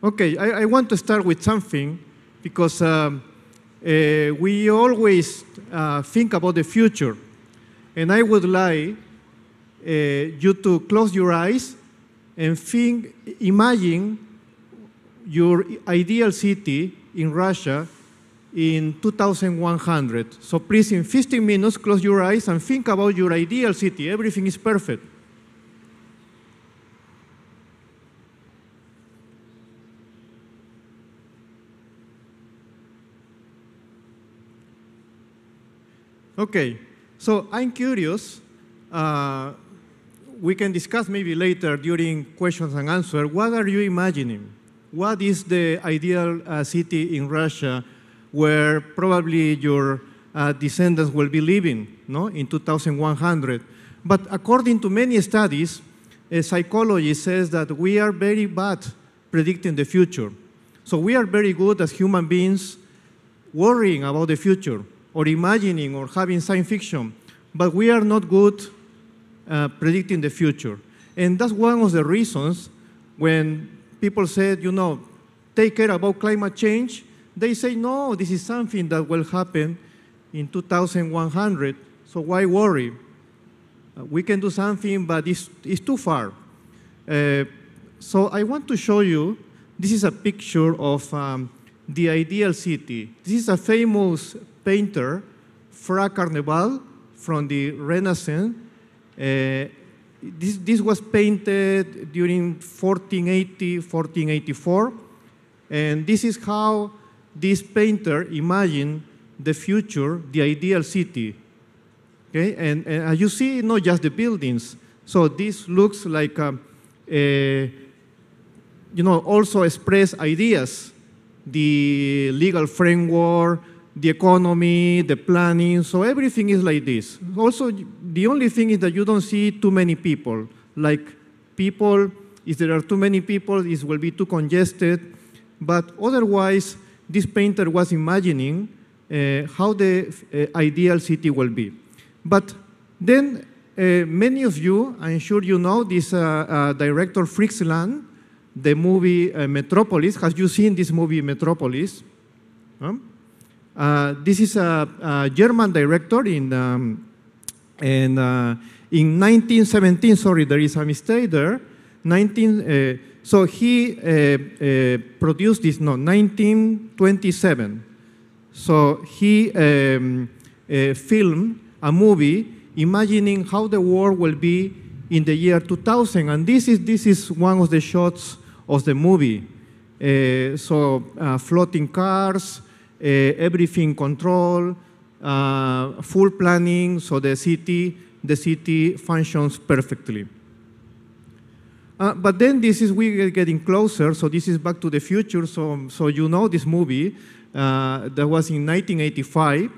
Okay, I, I want to start with something because um, uh, we always uh, think about the future. And I would like uh, you to close your eyes and think, imagine your ideal city in Russia in 2100. So please, in 15 minutes, close your eyes and think about your ideal city. Everything is perfect. Okay, so I'm curious. Uh, we can discuss maybe later during questions and answer. What are you imagining? What is the ideal uh, city in Russia where probably your uh, descendants will be living no? in 2100? But according to many studies, psychology says that we are very bad predicting the future. So we are very good as human beings worrying about the future or imagining or having science fiction, but we are not good uh, predicting the future. And that's one of the reasons when people said, you know, take care about climate change, they say, no, this is something that will happen in 2100, so why worry? Uh, we can do something, but it's, it's too far. Uh, so I want to show you, this is a picture of um, the ideal city. This is a famous painter, Fra Carneval, from the Renaissance. Uh, this, this was painted during 1480, 1484. And this is how this painter imagined the future, the ideal city. Okay, and, and as you see, not just the buildings. So this looks like, um, a, you know, also express ideas, the legal framework, the economy, the planning, so everything is like this. Also, the only thing is that you don't see too many people. Like people, if there are too many people, it will be too congested. But otherwise, this painter was imagining uh, how the uh, ideal city will be. But then uh, many of you, I'm sure you know, this uh, uh, director Frixland, the movie uh, Metropolis. Have you seen this movie Metropolis? Huh? Uh, this is a, a, German director in, um, and, uh, in 1917, sorry, there is a mistake there. 19, uh, so he uh, uh, produced this, no, 1927. So he um, uh, filmed a movie imagining how the world will be in the year 2000. And this is, this is one of the shots of the movie. so floating cars, Eh, everything control, uh, full planning, so the city, the city functions perfectly. Uh, but then this is we're getting closer, so this is Back to the Future. So, so you know this movie uh, that was in 1985,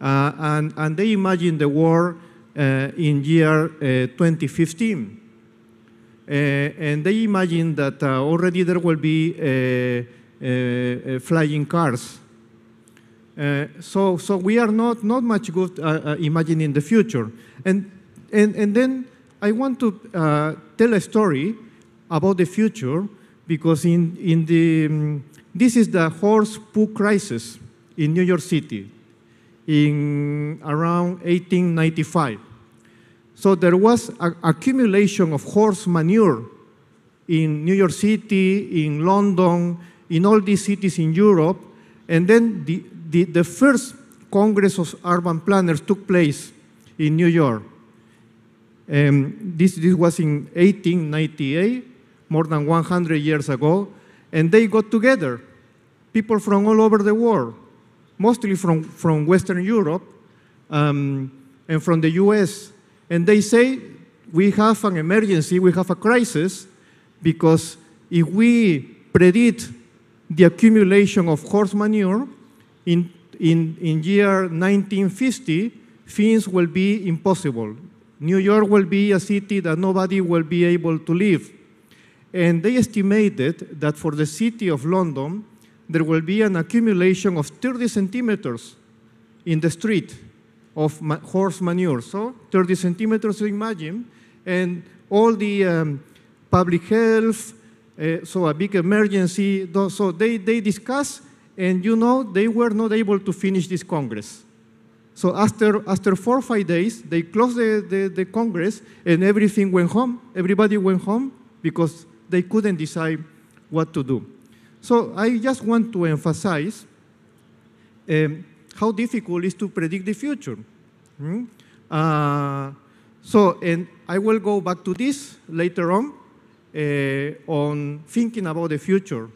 uh, and, and they imagined the war uh, in year uh, 2015. and they imagined that already there will be flying cars uh, so, so we are not, not much good uh, uh, imagining the future. And, and, and then I want to tell a story about the future because in, in the, um, this is the horse poo crisis in New York City in around 1895. So there was accumulation of horse manure in New York City, in London, in all these cities in Europe, and then the, the, the first Congress of Urban Planners took place in New York. Um, this, this was in 1898, more than 100 years ago, and they got together, people from all over the world, mostly from, from Western Europe um, and from the US. And they say, we have an emergency, we have a crisis, because if we predict the accumulation of horse manure, in, in, in year 1950, things will be impossible. New York will be a city that nobody will be able to live. And they estimated that for the city of London, there will be an accumulation of 30 centimeters in the street of ma horse manure. So 30 centimeters, imagine, and all the um, public health, uh, so a big emergency. So they, they discuss and you know, they were not able to finish this Congress. So after, after four or five days, they closed the, the, the Congress and everything went home. Everybody went home because they couldn't decide what to do. So I just want to emphasize um, how difficult it is to predict the future. Hmm? Uh, so, and I will go back to this later on, uh, on thinking about the future.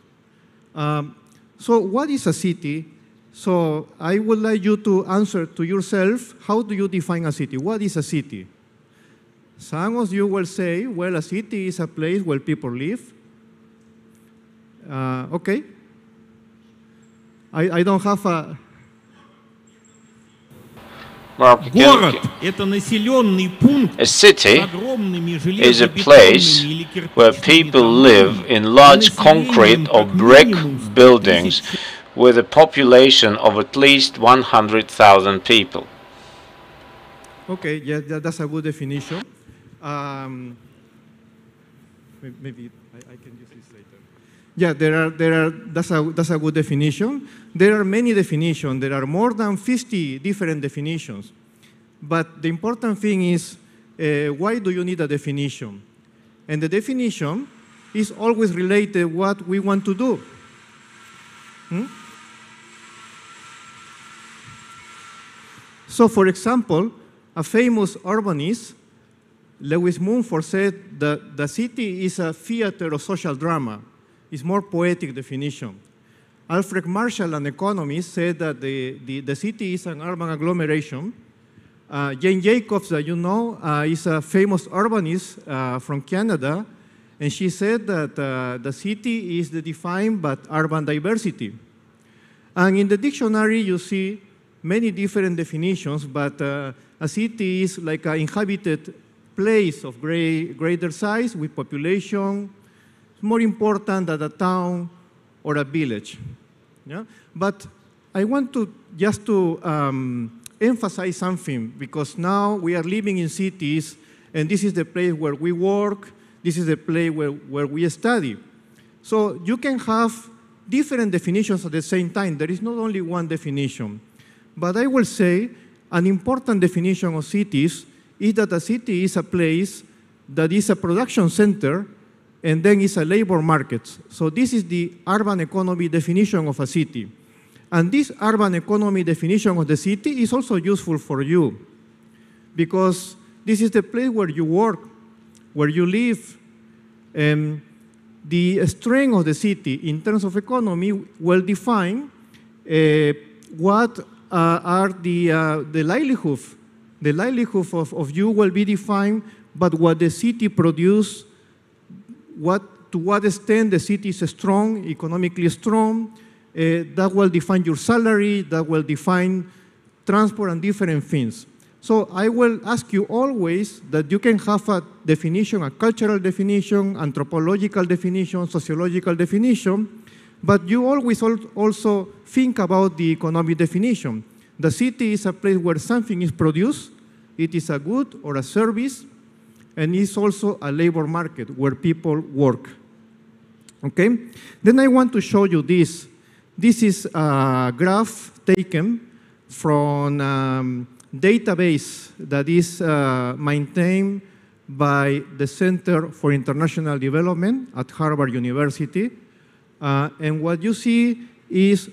Um, so what is a city? So I would like you to answer to yourself, how do you define a city? What is a city? Some of you will say, well, a city is a place where people live. Uh, okay. I, I don't have a, Город – это населенный пункт A city is a place where people live in large concrete or brick buildings with a population of at least 100,000 people. Okay, yeah, that's a good definition. Um, maybe I, I can use this. Yeah, there are, there are, that's, a, that's a good definition. There are many definitions. There are more than 50 different definitions. But the important thing is, uh, why do you need a definition? And the definition is always related what we want to do. Hmm? So for example, a famous urbanist, Lewis Mumford said that the city is a theater of social drama is more poetic definition. Alfred Marshall, an economist, said that the, the, the city is an urban agglomeration. Uh, Jane Jacobs, that you know, uh, is a famous urbanist uh, from Canada, and she said that uh, the city is defined by urban diversity. And in the dictionary, you see many different definitions, but uh, a city is like an inhabited place of great, greater size with population, more important than a town or a village. Yeah? But I want to just to um, emphasize something because now we are living in cities and this is the place where we work, this is the place where, where we study. So you can have different definitions at the same time. There is not only one definition. But I will say an important definition of cities is that a city is a place that is a production center and then it's a labor market. So this is the urban economy definition of a city. And this urban economy definition of the city is also useful for you because this is the place where you work, where you live. the strength of the city in terms of economy will define uh, what uh, are the, uh, the likelihood. The likelihood of, of you will be defined by what the city produces what, to what extent the city is strong, economically strong, uh, that will define your salary, that will define transport and different things. So I will ask you always that you can have a definition, a cultural definition, anthropological definition, sociological definition, but you always al also think about the economic definition. The city is a place where something is produced, it is a good or a service, and it's also a labor market where people work. Okay? Then I want to show you this. This is a graph taken from um, database that is uh, maintained by the Center for International Development at Harvard University. Uh, and what you see is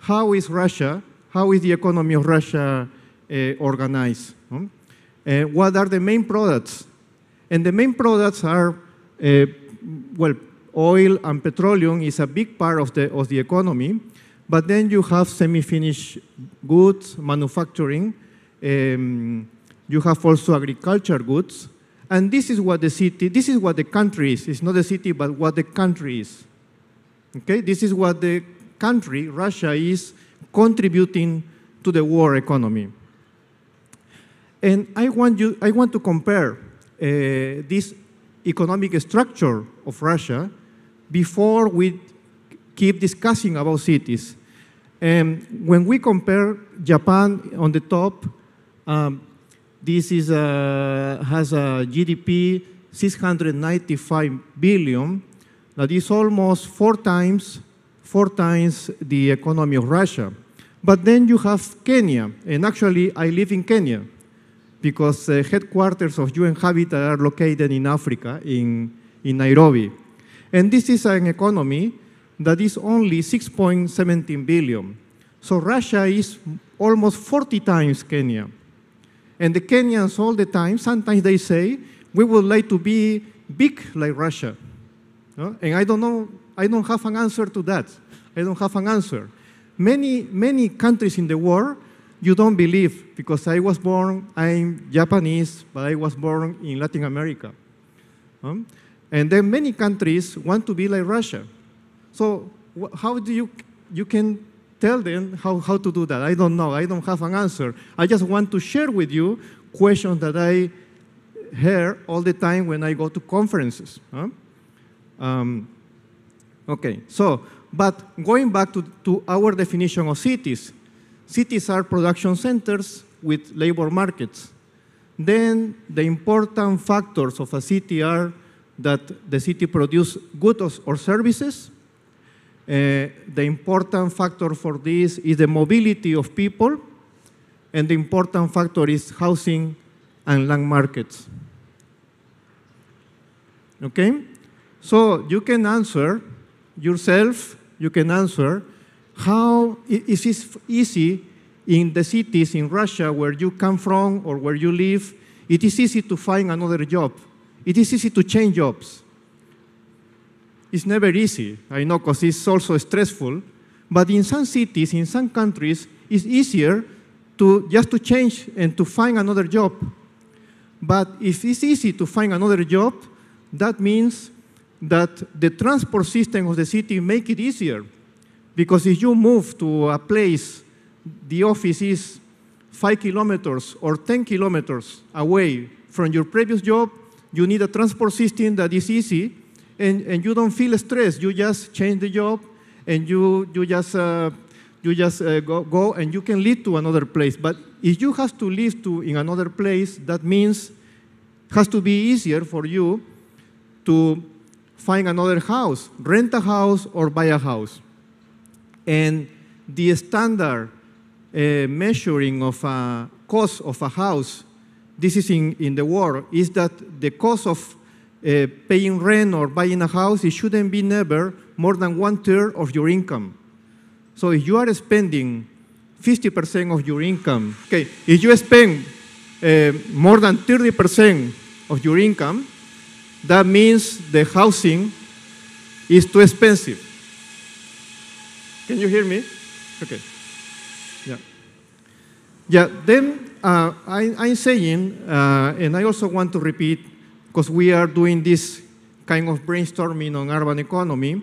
how is Russia, how is the economy of Russia uh, organized? uh, what are the main products. And the main products are, uh, well, oil and petroleum is a big part of the, of the economy, but then you have semi-finished goods, manufacturing, um, you have also agriculture goods, and this is what the city, this is what the country is. It's not the city, but what the country is. Okay, this is what the country, Russia, is contributing to the war economy. And I want, you, I want to compare uh, this economic structure of Russia before we keep discussing about cities. And when we compare Japan on the top, um, this is uh, has a GDP 695 billion. That is almost four times, four times the economy of Russia. But then you have Kenya, and actually I live in Kenya because the uh, headquarters of UN Habitat are located in Africa, in, in Nairobi. And this is an economy that is only 6.17 billion. So Russia is almost 40 times Kenya. And the Kenyans all the time, sometimes they say, we would like to be big like Russia. And I don't know, I don't have an answer to that. I don't have an answer. Many, many countries in the world you don't believe because I was born, I'm Japanese, but I was born in Latin America. Um, and then many countries want to be like Russia. So how do you, you can tell them how, how to do that? I don't know. I don't have an answer. I just want to share with you questions that I hear all the time when I go to conferences. Um, okay, so, but going back to, to our definition of cities, cities are production centers with labor markets. Then the important factors of a city are that the city produces goods or services. Uh, the important factor for this is the mobility of people. And the important factor is housing and land markets. Okay? So you can answer yourself, you can answer how is it easy in the cities in Russia where you come from or where you live? It is easy to find another job. It is easy to change jobs. It's never easy, I know, because it's also stressful. But in some cities, in some countries, it's easier to just to change and to find another job. But if it's easy to find another job, that means that the transport system of the city make it easier because if you move to a place, the office is five kilometers or 10 kilometers away from your previous job, you need a transport system that is easy and, and you don't feel stressed. You just change the job and you, you just, uh, you just uh, go, go, and you can lead to another place. But if you have to live to in another place, that means it has to be easier for you to find another house, rent a house or buy a house. And the standard uh, measuring of a cost of a house, this is in, in the world, is that the cost of uh, paying rent or buying a house, it shouldn't be never more than one third of your income. So if you are spending 50% of your income, okay, if you spend uh, more than 30% of your income, that means the housing is too expensive. Can you hear me? Okay. Yeah. Yeah, then uh, I, am saying, uh, and I also want to repeat, because we are doing this kind of brainstorming on urban economy,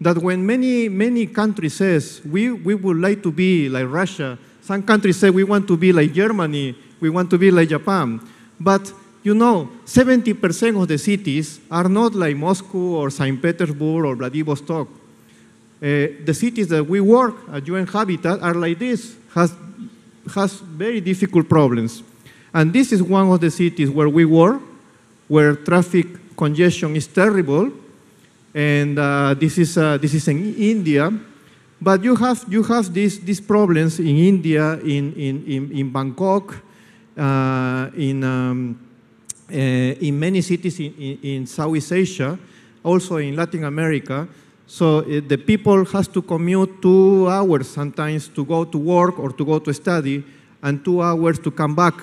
that when many, many countries says, we, we would like to be like Russia, some countries say we want to be like Germany, we want to be like Japan, but you know, 70% of the cities are not like Moscow or St. Petersburg or Vladivostok. Uh, the cities that we work at UN Habitat are like this, has, has very difficult problems. And this is one of the cities where we work, where traffic congestion is terrible, and uh, this is uh, this is in India. But you have you have these these problems in India, in in in, in Bangkok, uh, in um, uh, in many cities in, in, in Southeast Asia, also in Latin America. So eh, the people has to commute two hours sometimes to go to work or to go to study, and two hours to come back.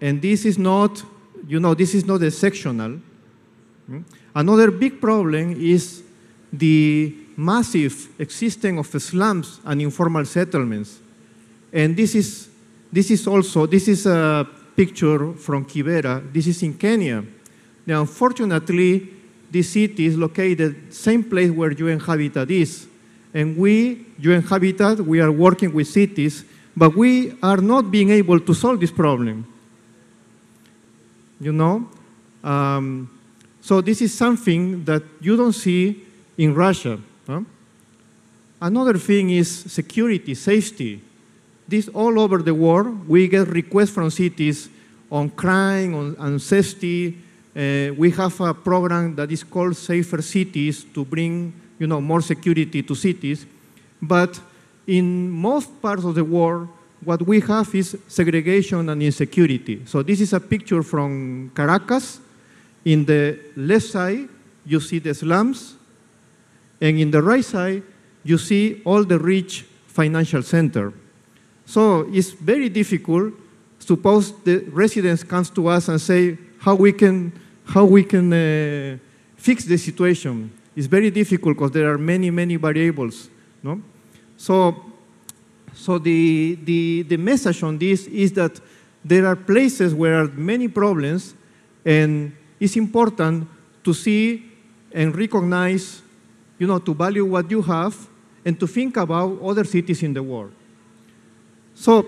And this is not, you know, this is not a sectional. Hmm? Another big problem is the massive existence of slums and informal settlements. And this is, this is also, this is a picture from Kibera. This is in Kenya. Now, unfortunately, this city is located same place where UN Habitat is. And we, UN Habitat, we are working with cities, but we are not being able to solve this problem. You know? Um, so this is something that you don't see in Russia. Huh? Another thing is security, safety. This all over the world, we get requests from cities on crime, on, on safety, uh, we have a program that is called Safer Cities to bring you know, more security to cities. But in most parts of the world, what we have is segregation and insecurity. So this is a picture from Caracas. In the left side, you see the slums. And in the right side, you see all the rich financial center. So it's very difficult. Suppose the residents comes to us and say, how we can how we can uh, fix the situation. It's very difficult because there are many, many variables. No? So, so the, the, the message on this is that there are places where are many problems and it's important to see and recognize, you know, to value what you have and to think about other cities in the world. So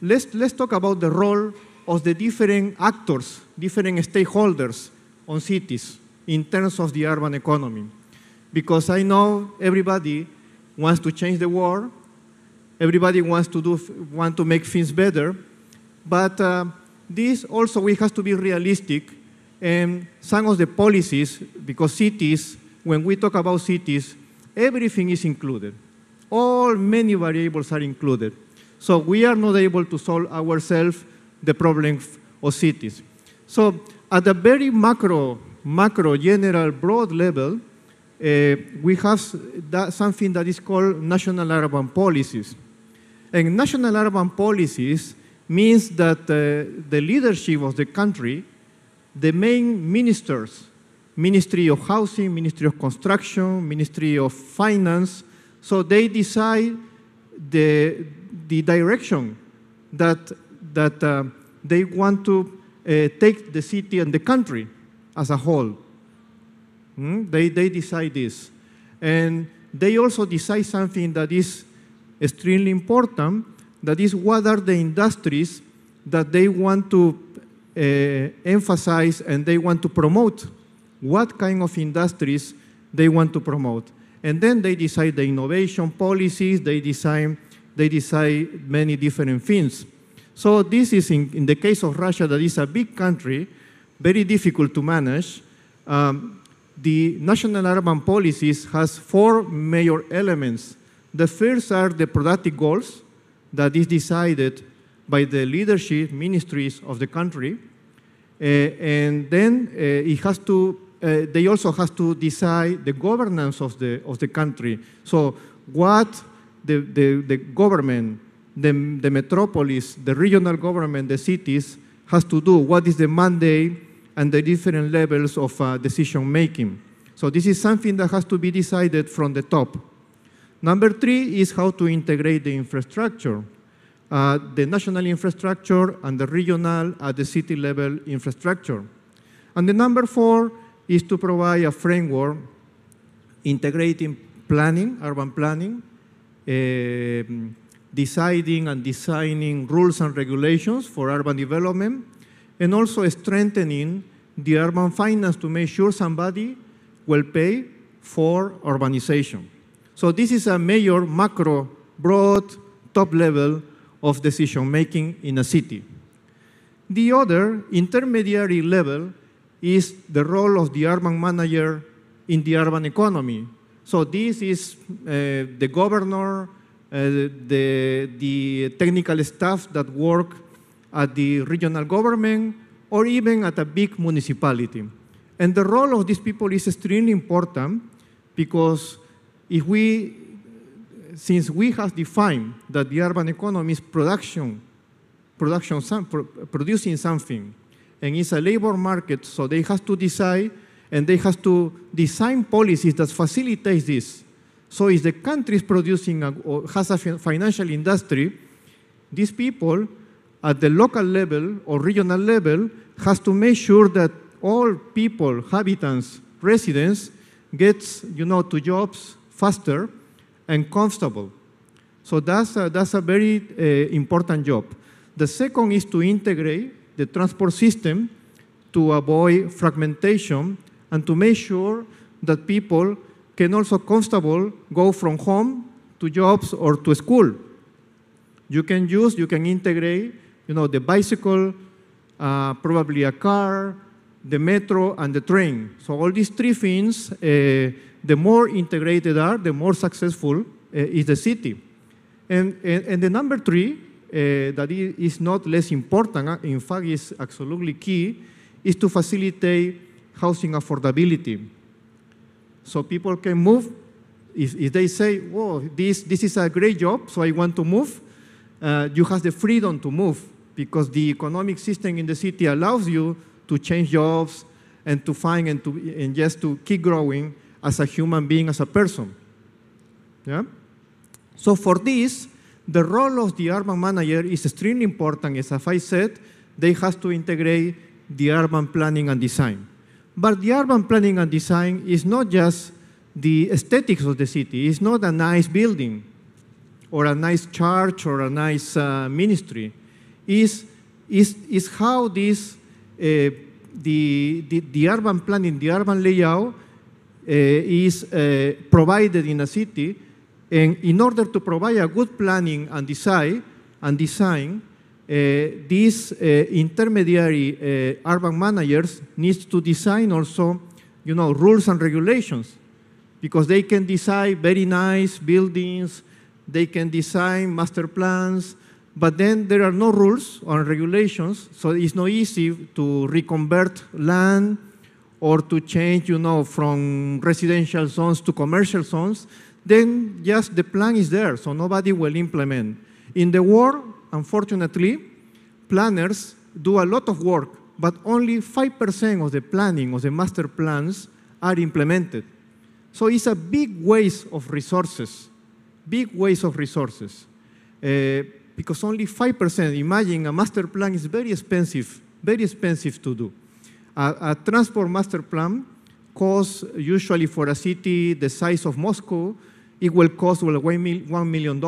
let's, let's talk about the role of the different actors different stakeholders on cities in terms of the urban economy. Because I know everybody wants to change the world, everybody wants to, do, want to make things better, but uh, this also we have to be realistic and some of the policies, because cities, when we talk about cities, everything is included. All many variables are included. So we are not able to solve ourselves the problem of cities. So at the very macro, macro, general, broad level, uh, we have that something that is called national urban policies. And national urban policies means that uh, the leadership of the country, the main ministers, Ministry of Housing, Ministry of Construction, Ministry of Finance, so they decide the, the direction that, that uh, they want to Eh, take the city and the country as a whole. Mm? They, they decide this. And they also decide something that is extremely important, that is what are the industries that they want to uh, emphasize and they want to promote. What kind of industries they want to promote. And then they decide the innovation policies, they design, they decide many different things. So this is, in, in, the case of Russia, that is a big country, very difficult to manage. Um, the national urban policies has four major elements. The first are the productive goals that is decided by the leadership ministries of the country. Uh, and then uh, it has to, uh, they also has to decide the governance of the, of the country. So what the, the, the government the, the metropolis, the regional government, the cities has to do, what is the mandate and the different levels of uh, decision making. So this is something that has to be decided from the top. Number three is how to integrate the infrastructure. Uh, the national infrastructure and the regional at the city level infrastructure. And the number four is to provide a framework integrating planning, urban planning, uh, deciding and designing rules and regulations for urban development, and also strengthening the urban finance to make sure somebody will pay for urbanization. So this is a major macro, broad, top level of decision making in a city. The other intermediary level is the role of the urban manager in the urban economy. So this is uh, the governor, the, eh, the technical staff that work at the regional government or even at a big municipality. And the role of these people is extremely important because if we, since we have defined that the urban economy is production, production some, producing something, and it's a labor market, so they have to decide and they have to design policies that facilitate this. So if the country is producing a, or has a financial industry, these people at the local level or regional level has to make sure that all people, habitants, residents gets you know to jobs faster and comfortable. So that's a, that's a very uh, important job. The second is to integrate the transport system to avoid fragmentation and to make sure that people can also constable go from home to jobs or to school. You can use, you can integrate, you know, the bicycle, uh, probably a car, the metro, and the train. So all these three things, uh, the more integrated are, the more successful uh, is the city. And, and, and the number three, uh, that is not less important, uh, in fact, is absolutely key, is to facilitate housing affordability so people can move. If, if they say, whoa, this, this is a great job, so I want to move, uh, you have the freedom to move because the economic system in the city allows you to change jobs and to find and, to, and just to keep growing as a human being, as a person. Yeah? So for this, the role of the urban manager is extremely important. As I said, they have to integrate the urban planning and design. But the urban planning and design is not just the aesthetics of the city. It's not a nice building or a nice church or a nice uh, ministry. It's, it's, it's how this, uh, the, the, the, urban planning, the urban layout uh, is uh, provided in a city. And in order to provide a good planning and design, and design Eh, these eh, intermediary eh, urban managers needs to design also, you know, rules and regulations because they can design very nice buildings, they can design master plans, but then there are no rules or regulations, so it's not easy to reconvert land or to change, you know, from residential zones to commercial zones. Then just the plan is there, so nobody will implement. In the world, unfortunately, planners do a lot of work, but only 5% of the planning, of the master plans, are implemented. So it's a big waste of resources, big waste of resources. Uh, because only 5%, imagine a master plan is very expensive, very expensive to do. A, a, transport master plan costs usually for a city the size of Moscow, it will cost well, $1 million.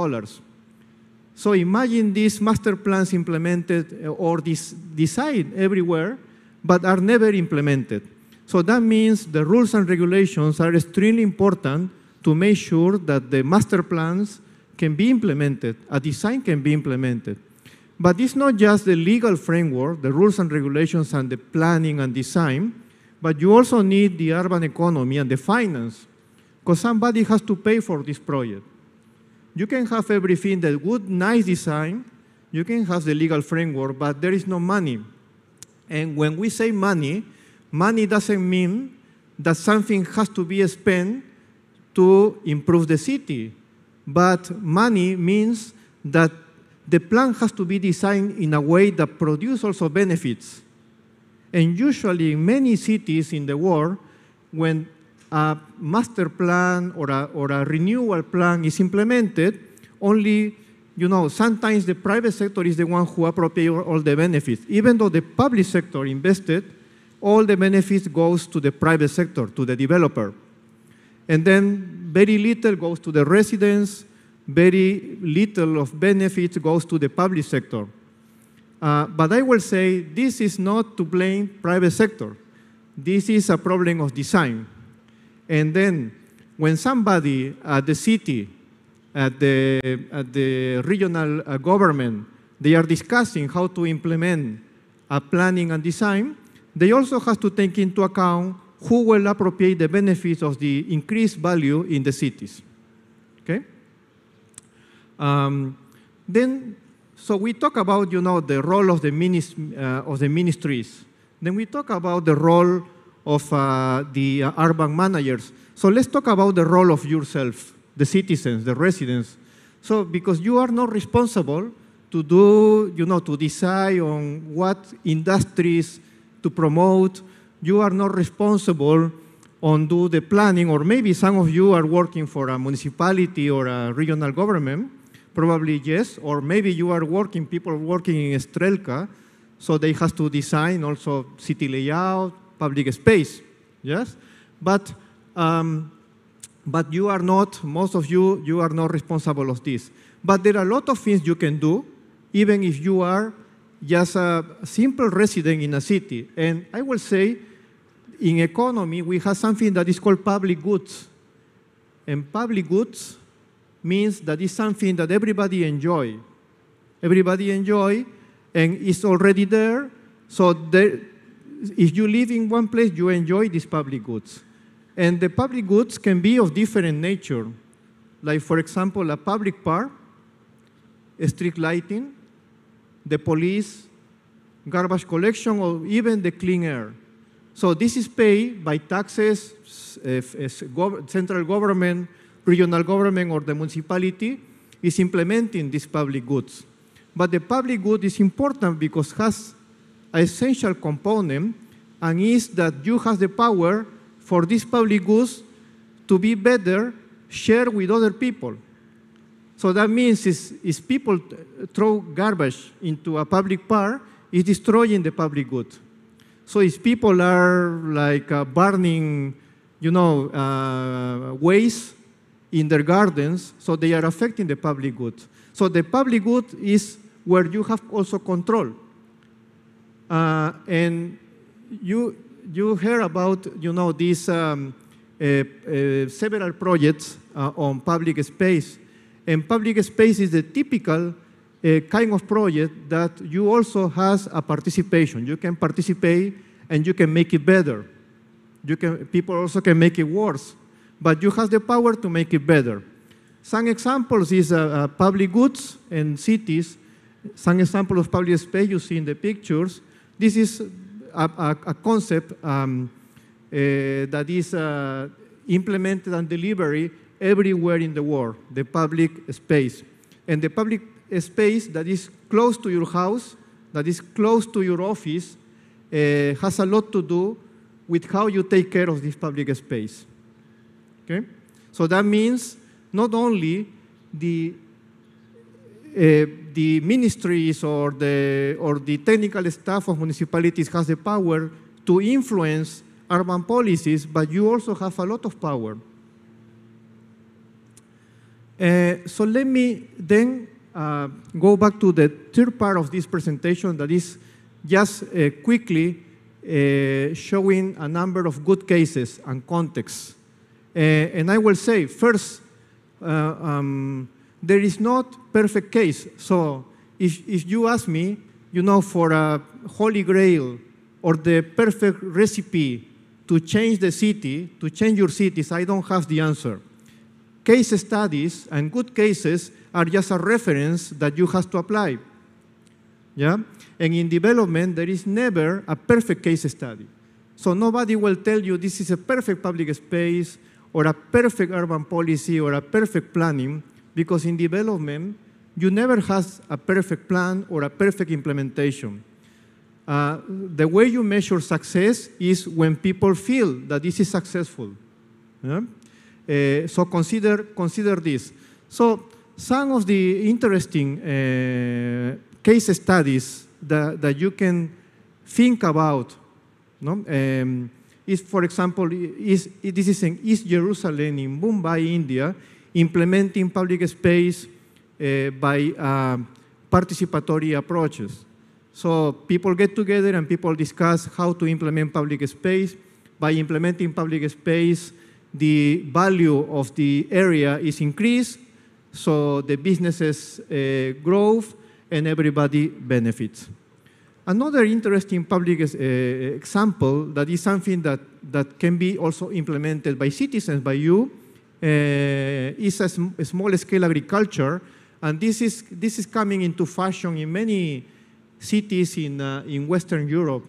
So imagine these master plans implemented eh, or this design everywhere, but are never implemented. So that means the rules and regulations are extremely important to make sure that the master plans can be implemented, a design can be implemented. But it's not just the legal framework, the rules and regulations and the planning and design, but you also need the urban economy and the finance, because somebody has to pay for this project you can have everything that would nice design, you can have the legal framework, but there is no money. And when we say money, money doesn't mean that something has to be spent to improve the city. But money means that the plan has to be designed in a way that produces also benefits. And usually in many cities in the world, when a master plan or a, or a renewal plan is implemented, only, you know, sometimes the private sector is the one who appropriates all the benefits. Even though the public sector invested, all the benefits goes to the private sector, to the developer. And then very little goes to the residents, very little of benefits goes to the public sector. Uh, but I will say this is not to blame private sector. This is a problem of design. And then when somebody at the city, at the, at the regional uh, government, they are discussing how to implement a planning and design, they also have to take into account who will appropriate the benefits of the increased value in the cities. Okay? Um, then, so we talk about, you know, the role of the, minis uh, of the ministries. Then we talk about the role of uh, the uh, urban managers. So let's talk about the role of yourself, the citizens, the residents. So because you are not responsible to do, you know, to decide on what industries to promote. You are not responsible on do the planning, or maybe some of you are working for a municipality or a regional government. Probably yes, or maybe you are working, people working in Estrelka, so they have to design also city layout, public space, yes? But, um, but you are not, most of you, you are not responsible of this. But there are a lot of things you can do, even if you are just a simple resident in a city. And I will say, in economy, we have something that is called public goods. And public goods means that it's something that everybody enjoy. Everybody enjoy, and it's already there, so there, if you live in one place, you enjoy these public goods. And the public goods can be of different nature. Like, for example, a public park, a strict lighting, the police, garbage collection, or even the clean air. So this is paid by taxes, eh, eh, central government, regional government, or the municipality is implementing these public goods. But the public good is important because has essential component and is that you have the power for this public goods to be better shared with other people. So that means if people throw garbage into a public park, it's destroying the public good. So if people are like uh, burning, you know, uh, waste in their gardens, so they are affecting the public good. So the public good is where you have also control. Uh, and you, you heard about, you know, these um, uh, uh several projects uh, on public space. And public space is the typical uh, kind of project that you also has a participation. You can participate and you can make it better. You can, people also can make it worse, but you have the power to make it better. Some examples is uh, public goods and cities. Some examples of public space you see in the pictures. This is a, a, a concept um, uh, that is uh, implemented and delivered everywhere in the world, the public space. And the public space that is close to your house, that is close to your office, uh, has a lot to do with how you take care of this public space. Okay? So that means not only the eh, the ministries or the, or the technical staff of municipalities has the power to influence urban policies, but you also have a lot of power. Uh, so let me then uh, go back to the third part of this presentation that is just uh, quickly eh, showing a number of good cases and contexts. and I will say, first, uh, um, there is not perfect case. So if, if you ask me, you know, for a holy grail or the perfect recipe to change the city, to change your cities, I don't have the answer. Case studies and good cases are just a reference that you have to apply. Yeah? And in development, there is never a perfect case study. So nobody will tell you this is a perfect public space or a perfect urban policy or a perfect planning because in development, you never have a perfect plan or a perfect implementation. Uh, the way you measure success is when people feel that this is successful. Yeah? Uh, so consider, consider this. So some of the interesting uh, case studies that, that you can think about no? Um, is, for example, is, this is in East Jerusalem in Mumbai, India, implementing public space uh, by uh, participatory approaches. So people get together and people discuss how to implement public space. By implementing public space, the value of the area is increased, so the businesses uh, grow and everybody benefits. Another interesting public uh, example that is something that, that can be also implemented by citizens, by you, Eh, is a sm small-scale agriculture, and this is, this is coming into fashion in many cities in, uh, in Western Europe,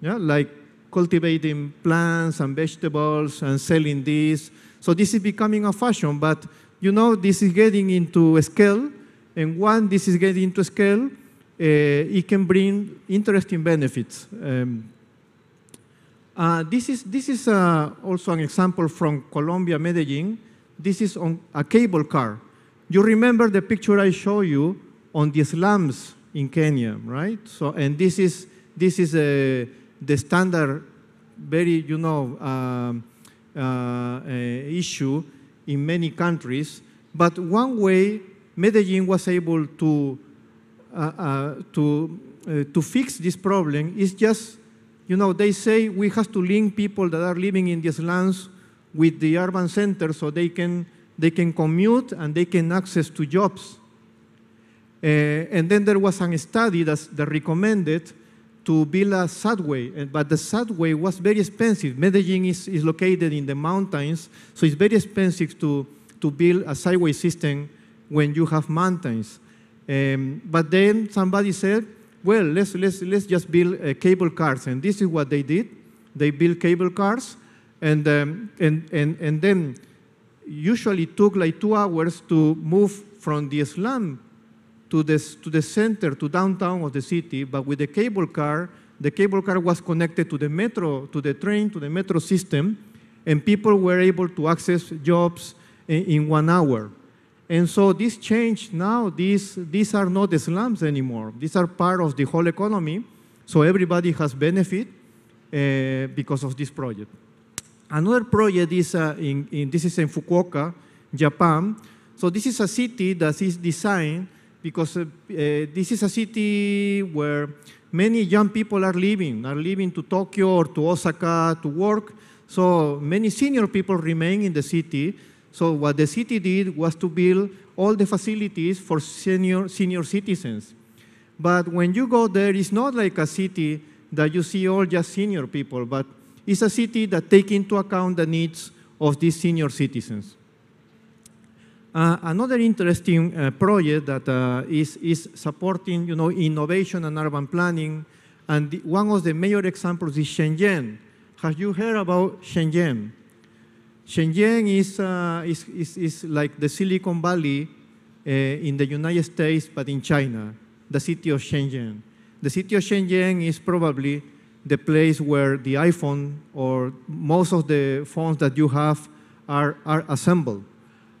yeah? like cultivating plants and vegetables and selling this. So this is becoming a fashion, but you know, this is getting into scale, and when this is getting into scale, uh, it can bring interesting benefits. Um, uh, this is, this is uh, also an example from Colombia, Medellin. This is on a cable car. You remember the picture I show you on the slums in Kenya, right? So, and this is, this is uh, the standard, very, you know, um, uh, issue in many countries. But one way Medellin was able to, uh, uh, to, to fix this problem is just you know, they say we have to link people that are living in these lands with the urban center so they can, they can commute and they can access to jobs. Uh, and then there was a study that, that recommended to build a subway, eh, but the subway was very expensive. Medellin is, is located in the mountains, so it's very expensive to, to build a subway system when you have mountains. Um, but then somebody said, well, let's, let's, let's just build uh, cable cars. And this is what they did. They built cable cars, and, um, and, and, and then usually took like two hours to move from the slum to the, to the center, to downtown of the city. But with the cable car, the cable car was connected to the metro, to the train, to the metro system, and people were able to access jobs in, in one hour. And so this change now, these, these are not slums anymore. These are part of the whole economy. So everybody has benefit uh, because of this project. Another project is uh, in, in, this is in Fukuoka, Japan. So this is a city that is designed because uh, this is a city where many young people are living, are living to Tokyo or to Osaka to work. So many senior people remain in the city. So what the city did was to build all the facilities for senior, senior citizens. But when you go there, it's not like a city that you see all just senior people, but it's a city that takes into account the needs of these senior citizens. Uh, another interesting uh, project that uh, is is, supporting you know, innovation and urban planning, and the, one of the major examples is Shenzhen. Have you heard about Shenzhen? Shenzhen is, uh, is, is, is, like the Silicon Valley uh, in the United States, but in China, the city of Shenzhen. The city of Shenzhen is probably the place where the iPhone or most of the phones that you have are, are assembled.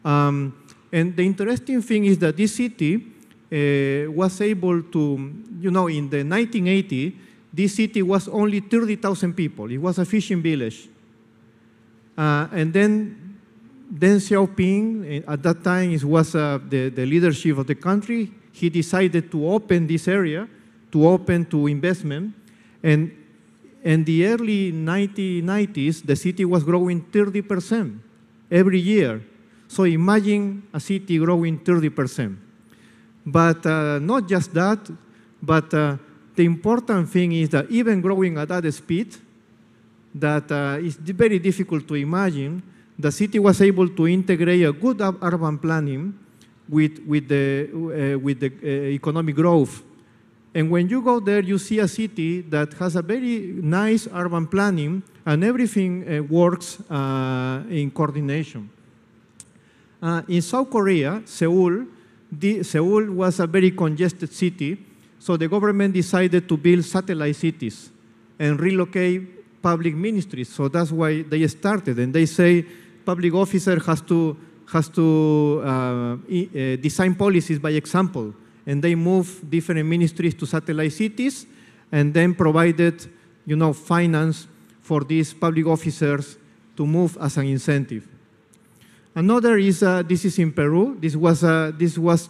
Um, and the interesting thing is that this city uh, was able to, you know, in the 1980, this city was only 30,000 people. It was a fishing village. Uh, and then Deng Xiaoping, uh, at that time, it was uh, the, the leadership of the country. He decided to open this area, to open to investment. And in the early 1990s, the city was growing 30% every year. So imagine a city growing 30%. But uh, not just that, but uh, the important thing is that even growing at that speed, that uh, it's very difficult to imagine. The city was able to integrate a good urban planning with, with the, uh, with the uh, economic growth. And when you go there, you see a city that has a very nice urban planning and everything uh, works uh, in coordination. Uh, in South Korea, Seoul, the, Seoul was a very congested city, so the government decided to build satellite cities and relocate public ministries. So that's why they started. And they say public officer has to, has to uh, uh, design policies by example. And they move different ministries to satellite cities and then provided you know, finance for these public officers to move as an incentive. Another is, uh, this is in Peru. This was, uh, this was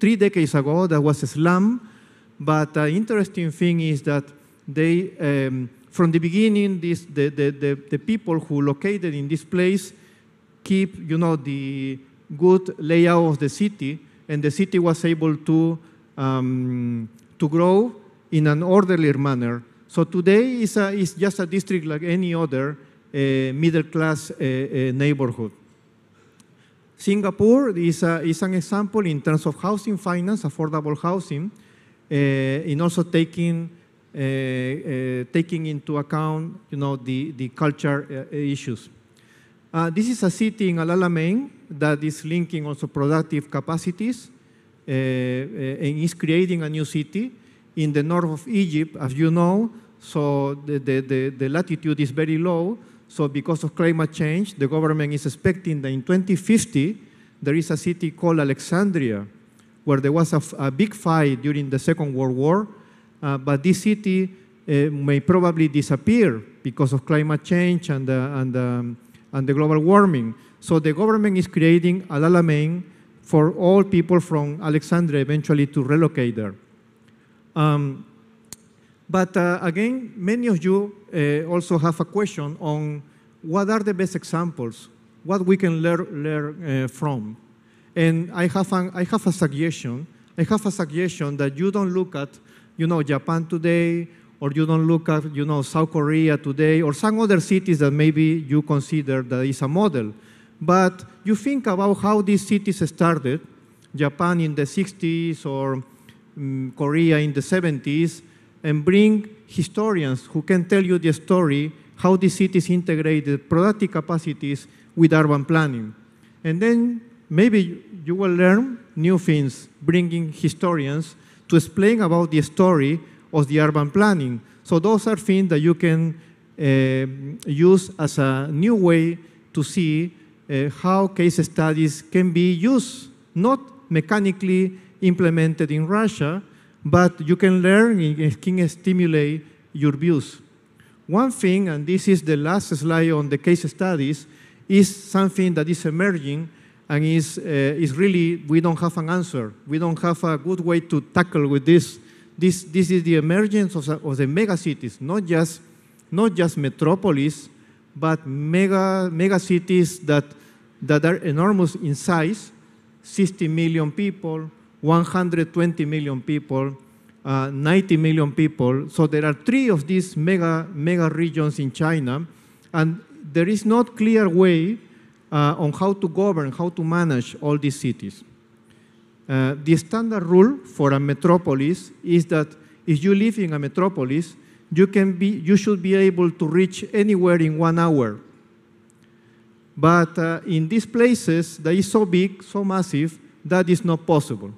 three decades ago. That was a slum. But the uh, interesting thing is that they um, from the beginning, this, the, the, the, the, people who located in this place keep, you know, the good layout of the city, and the city was able to, um, to grow in an orderly manner. So today is, a, is just a district like any other uh, middle-class uh, uh, neighborhood. Singapore is, a, is an example in terms of housing finance, affordable housing, uh, in also taking Eh, eh, taking into account, you know, the, the culture eh, issues. Uh, this is a city in Alalamein that is linking also productive capacities and is creating a new city in the north of Egypt, as you know, so the, the, the, the, latitude is very low. So because of climate change, the government is expecting that in 2050, there is a city called Alexandria, where there was a, a big fight during the Second World War uh, but this city uh, may probably disappear because of climate change and, uh, and, um, and the global warming. So the government is creating a Alamein for all people from Alexandria eventually to relocate there. Um, but uh, again, many of you uh, also have a question on what are the best examples, what we can learn, learn uh, from. And I have, an, I have a suggestion. I have a suggestion that you don't look at you know, Japan today, or you don't look at, you know, South Korea today, or some other cities that maybe you consider that is a model. But you think about how these cities started, Japan in the 60s or um, Korea in the 70s, and bring historians who can tell you the story how these cities integrated productive capacities with urban planning. And then maybe you will learn new things, bringing historians to explain about the story of the urban planning. So those are things that you can uh, use as a new way to see uh, how case studies can be used, not mechanically implemented in Russia, but you can learn and can stimulate your views. One thing, and this is the last slide on the case studies, is something that is emerging and it's, uh, it's really, we don't have an answer. We don't have a good way to tackle with this. This, this is the emergence of, of the megacities, not just, not just metropolis, but mega, mega cities that, that are enormous in size, 60 million people, 120 million people, uh, 90 million people. So there are three of these mega, mega regions in China, and there is not clear way uh, on how to govern, how to manage all these cities. Uh, the standard rule for a metropolis is that if you live in a metropolis, you, can be, you should be able to reach anywhere in one hour. But uh, in these places, that is so big, so massive, that is not possible.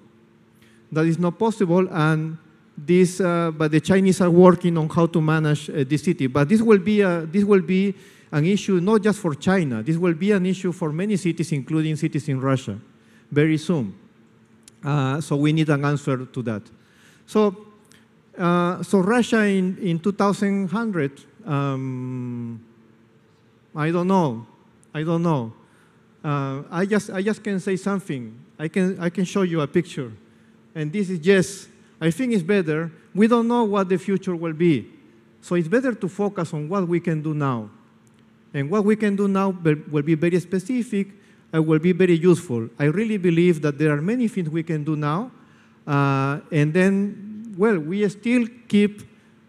That is not possible, and this, uh, but the Chinese are working on how to manage uh, this city. But this will be, a, this will be an issue not just for China. This will be an issue for many cities, including cities in Russia, very soon. Uh, so we need an answer to that. So, uh, so Russia in, in two thousand hundred, um, I don't know. I don't know. Uh, I, just, I just can say something. I can, I can show you a picture. And this is, yes, I think it's better. We don't know what the future will be. So it's better to focus on what we can do now. And what we can do now will be very specific and will be very useful. I really believe that there are many things we can do now. Uh, and then, well, we still keep,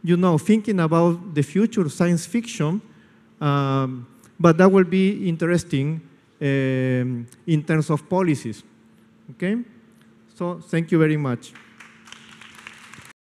you know, thinking about the future science fiction, um, but that will be interesting um, in terms of policies. Okay? So thank you very much.